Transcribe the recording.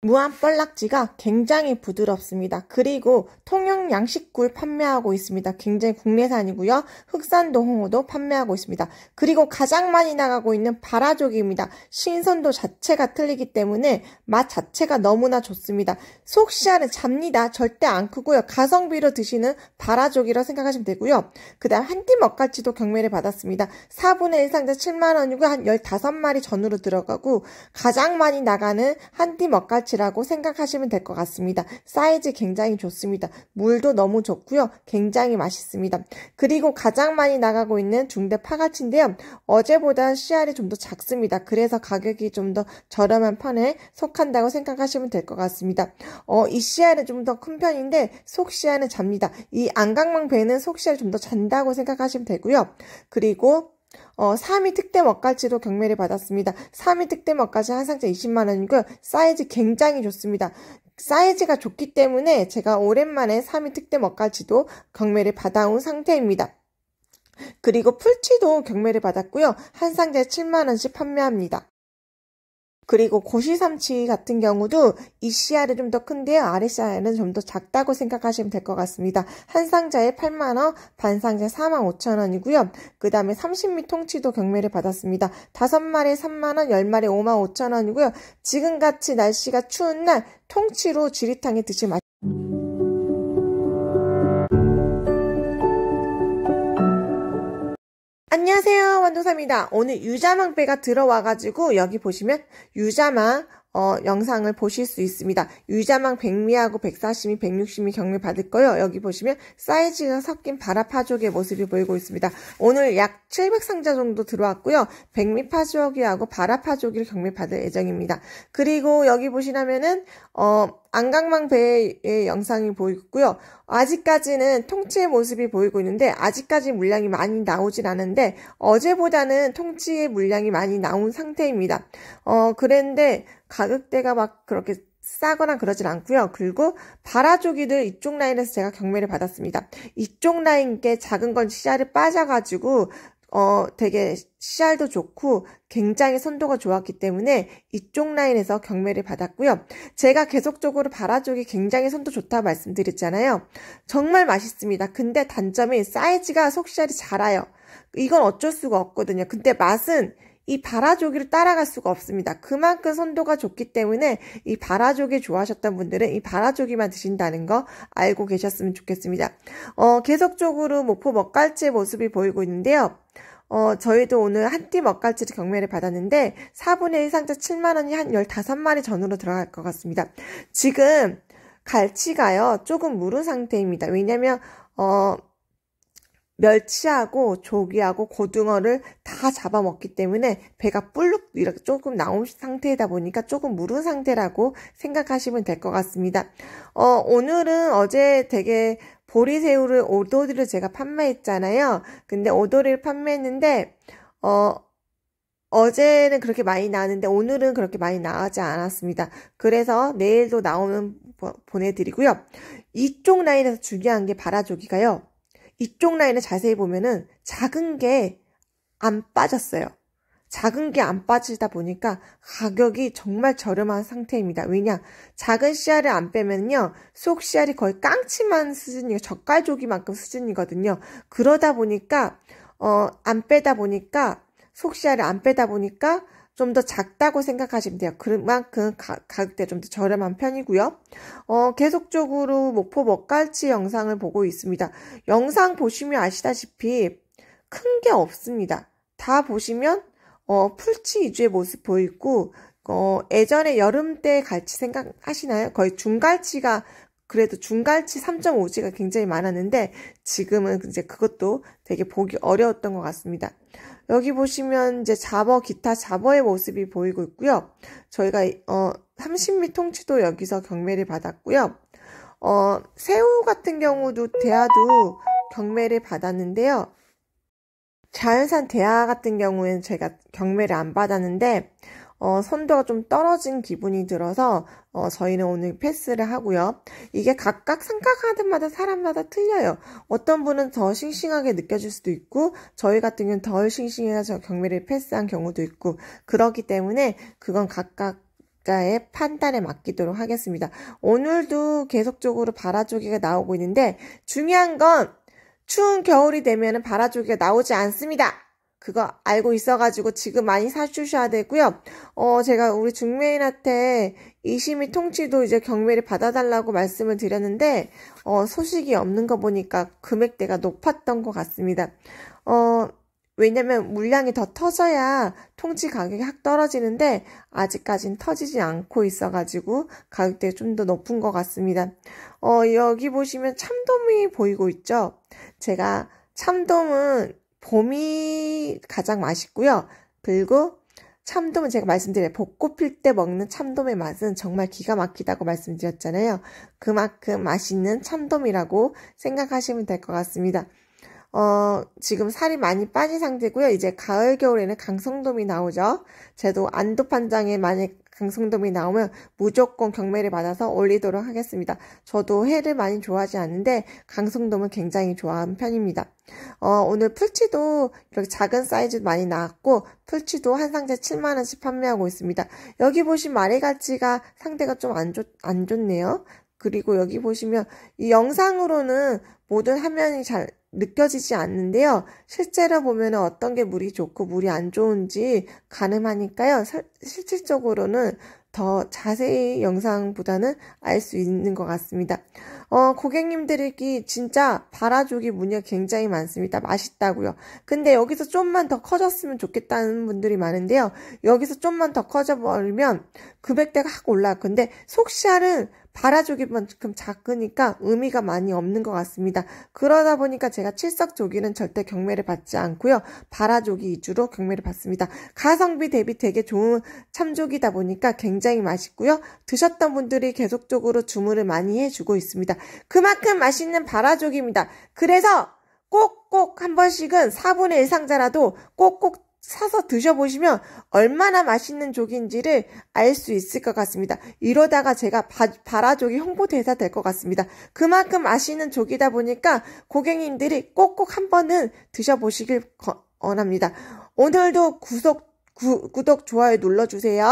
무한 뻘락지가 굉장히 부드럽습니다. 그리고 통영 양식굴 판매하고 있습니다. 굉장히 국내산이고요. 흑산도 홍어도 판매하고 있습니다. 그리고 가장 많이 나가고 있는 바라족입니다. 신선도 자체가 틀리기 때문에 맛 자체가 너무나 좋습니다. 속시알은 잡니다. 절대 안 크고요. 가성비로 드시는 바라족이라 생각하시면 되고요. 그 다음 한팀 먹갈치도 경매를 받았습니다. 4분의 1 상자 7만원이고 한 15마리 전후로 들어가고 가장 많이 나가는 한팀 먹갈치 똑같이라고 생각하시면 될 것 같습니다. 사이즈 굉장히 좋습니다. 물도 너무 좋고요. 굉장히 맛있습니다. 그리고 가장 많이 나가고 있는 중대 파가치인데요. 어제보다 씨알이 좀 더 작습니다. 그래서 가격이 좀 더 저렴한 편에 속한다고 생각하시면 될 것 같습니다. 어, 이 씨알은 좀 더 큰 편인데 속 씨알은 잡니다. 이 안강망 배는 속씨알좀 더 잔다고 생각하시면 되고요. 그리고 어, 3위 특대 먹갈지도 경매를 받았습니다. 3위 특대 먹갈지한 상자 20만원이고요. 사이즈 굉장히 좋습니다. 사이즈가 좋기 때문에 제가 오랜만에 3위 특대 먹갈지도 경매를 받아온 상태입니다. 그리고 풀치도 경매를 받았고요. 한 상자에 7만원씩 판매합니다. 그리고 고시삼치 같은 경우도 e c r 이좀 더 큰데요. r s 씨알은 좀 더 작다고 생각하시면 될 것 같습니다. 한 상자에 8만원, 반 상자 4만 5천원이고요. 그 다음에 30미 통치도 경매를 받았습니다. 5마리에 3만원, 10마리에 5만 5천원이고요. 지금같이 날씨가 추운 날 통치로 쥐리탕에 드시면 완도사입니다. 오늘 유자망배가 들어와가지고 여기 보시면 유자망 어, 영상을 보실 수 있습니다. 유자망 1 0 0미하고 140미, 160미 경매 받을거요. 여기 보시면 사이즈가 섞인 바라파족의 모습이 보이고 있습니다. 오늘 약 700상자 정도 들어왔고요. 1 0 0미파족이하고바라파족이를 경매 받을 예정입니다. 그리고 여기 보시라면은 어, 안강망 배의 영상이 보이고요. 아직까지는 통치의 모습이 보이고 있는데 아직까지 물량이 많이 나오진 않은데 어제보다는 통치의 물량이 많이 나온 상태입니다. 어 그런데 가격대가 막 그렇게 싸거나 그러진 않고요. 그리고 바라조기들 이쪽 라인에서 제가 경매를 받았습니다. 이쪽 라인께 작은 건 시야를 빠져가지고 어, 되게 CR도 좋고 굉장히 선도가 좋았기 때문에 이쪽 라인에서 경매를 받았고요. 제가 계속적으로 바라 쪽이 굉장히 선도 좋다 고 말씀드렸잖아요. 정말 맛있습니다. 근데 단점이 사이즈가 속시알이 작아요. 이건 어쩔 수가 없거든요. 근데 맛은 이 바라조기를 따라갈 수가 없습니다. 그만큼 선도가 좋기 때문에 이 바라조기 좋아하셨던 분들은 이 바라조기만 드신다는 거 알고 계셨으면 좋겠습니다. 어, 계속적으로 목포 먹갈치 의 모습이 보이고 있는데요. 어, 저희도 오늘 한 띠 먹갈치를 경매를 받았는데 4분의 1 상자 7만원이 한 15마리 전으로 들어갈 것 같습니다. 지금 갈치가요, 조금 무른 상태입니다. 왜냐면, 어, 멸치하고 조기하고 고등어를 다 잡아먹기 때문에 배가 뿔룩 이렇게 조금 나온 상태이다 보니까 조금 무른 상태라고 생각하시면 될 것 같습니다. 어, 오늘은 어제 되게 보리새우를 오도리를 제가 판매했잖아요. 근데 오도리를 판매했는데 어, 어제는 그렇게 많이 나왔는데 오늘은 그렇게 많이 나가지 않았습니다. 그래서 내일도 나오면 보내드리고요. 이쪽 라인에서 중요한 게 바라조기가요. 이쪽 라인을 자세히 보면은 작은 게 안 빠졌어요. 작은 게 안 빠지다 보니까 가격이 정말 저렴한 상태입니다. 왜냐? 작은 씨알을 안 빼면요. 속 씨알이 거의 깡치만 수준이에요. 젓갈조기만큼 수준이거든요. 그러다 보니까, 어, 안 빼다 보니까, 속 씨알을 안 빼다 보니까 좀더 작다고 생각하시면 돼요. 그만큼 가, 격대가 좀 더 저렴한 편이고요. 어, 계속적으로 목포 먹갈치 영상을 보고 있습니다. 영상 보시면 아시다시피 큰 게 없습니다. 다 보시면 어, 풀치 위주의 모습 보이고 어, 예전에 여름 때 갈치 생각하시나요? 거의 중갈치가 그래도 중갈치 3 5지가 굉장히 많았는데 지금은 이제 그것도 되게 보기 어려웠던 것 같습니다. 여기 보시면 이제 잡어 기타 잡어의 모습이 보이고 있고요. 저희가 어 30미 통치도 여기서 경매를 받았고요. 어 새우 같은 경우도 대하도 경매를 받았는데요. 자연산 대하 같은 경우에는 제가 경매를 안 받았는데 어, 선도가 좀 떨어진 기분이 들어서 어, 저희는 오늘 패스를 하고요. 이게 각각 삼각하드마다 사람마다 틀려요. 어떤 분은 더 싱싱하게 느껴질 수도 있고 저희 같은 경우는 덜 싱싱해서 경매를 패스한 경우도 있고 그러기 때문에 그건 각각 의 판단에 맡기도록 하겠습니다. 오늘도 계속적으로 바라조개가 나오고 있는데 중요한 건 추운 겨울이 되면 바라조개가 나오지 않습니다. 그거 알고 있어가지고 지금 많이 사주셔야 되고요. 어, 제가 우리 중매인한테 이심이 통치도 이제 경매를 받아달라고 말씀을 드렸는데, 어, 소식이 없는 거 보니까 금액대가 높았던 것 같습니다. 어, 왜냐면 물량이 더 터져야 통치 가격이 확 떨어지는데, 아직까진 터지지 않고 있어가지고 가격대가 좀 더 높은 것 같습니다. 어, 여기 보시면 참돔이 보이고 있죠? 제가 참돔은 봄이 가장 맛있고요. 그리고 참돔은 제가 말씀드린 벚꽃 필 때 먹는 참돔의 맛은 정말 기가 막히다고 말씀드렸잖아요. 그만큼 맛있는 참돔이라고 생각하시면 될 것 같습니다. 어, 지금 살이 많이 빠진 상태고요. 이제 가을, 겨울에는 강성돔이 나오죠. 제도 안도판장에 만약 강성돔이 나오면 무조건 경매를 받아서 올리도록 하겠습니다. 저도 해를 많이 좋아하지 않는데 강성돔은 굉장히 좋아하는 편입니다. 어, 오늘 풀치도 이렇게 작은 사이즈 많이 나왔고 풀치도 한 상자 7만원씩 판매하고 있습니다. 여기 보신마말 가치가 상대가 좀안안 좋네요. 그리고 여기 보시면 이 영상으로는 모든 화면이 잘 느껴지지 않는데요. 실제로 보면 어떤 게 물이 좋고 물이 안 좋은지 가늠하니까요. 실질적으로는 더 자세히 영상보다는 알 수 있는 것 같습니다. 어, 고객님들이 진짜 바라조기 문의가 굉장히 많습니다. 맛있다고요. 근데 여기서 좀만 더 커졌으면 좋겠다는 분들이 많은데요. 여기서 좀만 더 커져버리면 금액대가 확 올라. 근데 속시알은 바라조기만큼 작으니까 의미가 많이 없는 것 같습니다. 그러다 보니까 제가 칠석조기는 절대 경매를 받지 않고요. 바라조기 위주로 경매를 받습니다. 가성비 대비 되게 좋은 참조기다 보니까 굉장히 맛있고요. 드셨던 분들이 계속적으로 주문을 많이 해주고 있습니다. 그만큼 맛있는 바라조기입니다. 그래서 꼭꼭 한 번씩은 4분의 1 상자라도 꼭꼭 사서 드셔보시면 얼마나 맛있는 족인지를 알 수 있을 것 같습니다. 이러다가 제가 바, 바라족이 홍보대사 될 것 같습니다. 그만큼 맛있는 족이다 보니까 고객님들이 꼭꼭 한 번은 드셔보시길 원합니다 오늘도 구독, 구, 구독, 좋아요 눌러주세요.